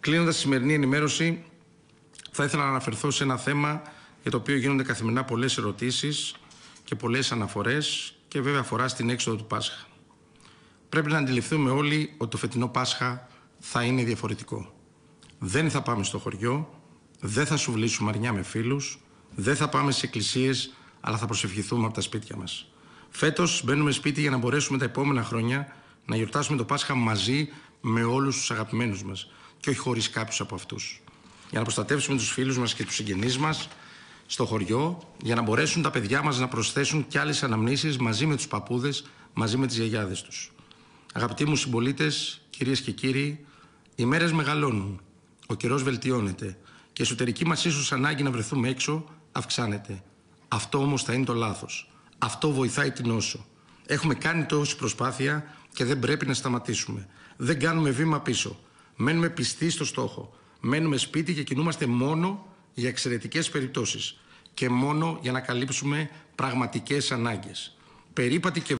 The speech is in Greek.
Κλείνοντας τη σημερινή ενημέρωση, θα ήθελα να αναφερθώ σε ένα θέμα για το οποίο γίνονται καθημερινά πολλές ερωτήσεις και πολλές αναφορές και βέβαια αφορά στην έξοδο του Πάσχα. Πρέπει να αντιληφθούμε όλοι ότι το φετινό Πάσχα θα είναι διαφορετικό. Δεν θα πάμε στο χωριό, δεν θα βλήσουμε αρνιά με φίλους, δεν θα πάμε σε εκκλησίες, αλλά θα προσευχηθούμε από τα σπίτια μας. Φέτος μπαίνουμε σπίτι για να μπορέσουμε τα επόμενα χρόνια να γιορτάσουμε το Πάσχα μαζί με όλους τους αγαπημένους μας και όχι χωρίς κάποιους από αυτούς. Για να προστατεύσουμε τους φίλους μας και τους συγγενείς μας στο χωριό, για να μπορέσουν τα παιδιά μας να προσθέσουν κι άλλες αναμνήσεις μαζί με τους παππούδες, μαζί με τις γιαγιάδες τους. Αγαπητοί μου συμπολίτες, κυρίες και κύριοι, οι μέρες μεγαλώνουν, ο καιρός βελτιώνεται και η εσωτερική μας ίσως ανάγκη να βρεθούμε έξω αυξάνεται. Αυτό όμως θα είναι το λάθος. Αυτό βοηθάει την όσο. Έχουμε κάνει τόση προσπάθεια και δεν πρέπει να σταματήσουμε. Δεν κάνουμε βήμα πίσω. Μένουμε πιστοί στο στόχο. Μένουμε σπίτι και κινούμαστε μόνο για εξαιρετικές περιπτώσεις και μόνο για να καλύψουμε πραγματικές ανάγκες. Περίπατη και